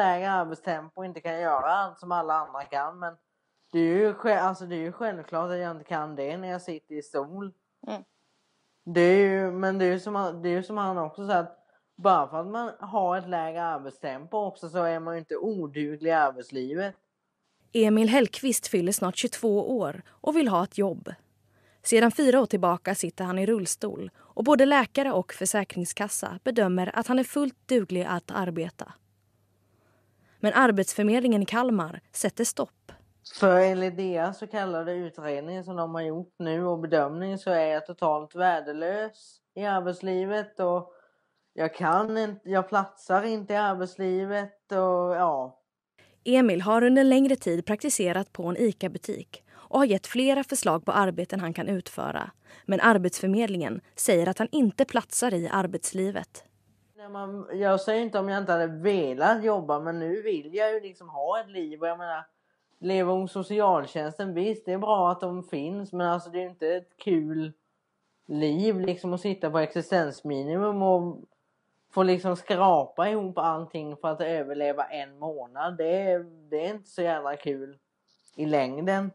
lägre arbetstempo och inte kan göra allt som alla andra kan. Men det är ju, alltså det är ju självklart att jag inte kan det när jag sitter i stol. Mm. Det är ju, men det är ju som, det är som han också sa att bara för att man har ett lägre arbetstempo också så är man ju inte oduglig i arbetslivet. Emil Hellqvist fyller snart 22 år och vill ha ett jobb. Sedan fyra år tillbaka sitter han i rullstol och både läkare och Försäkringskassa bedömer att han är fullt duglig att arbeta. Men Arbetsförmedlingen i Kalmar sätter stopp. För enligt deras så kallade utredning som de har gjort nu och bedömning så är jag totalt värdelös i arbetslivet och jag kan inte, jag platsar inte i arbetslivet och ja. Emil har under en längre tid praktiserat på en ICA-butik och har gett flera förslag på arbeten han kan utföra. Men Arbetsförmedlingen säger att han inte platsar i arbetslivet jag säger inte om jag inte hade velat jobba men nu vill jag ju liksom ha ett liv och jag menar lever om socialtjänsten, visst det är bra att de finns men alltså det är inte ett kul liv liksom att sitta på existensminimum och få liksom skrapa ihop allting för att överleva en månad. Det, det är inte så jävla kul i längden.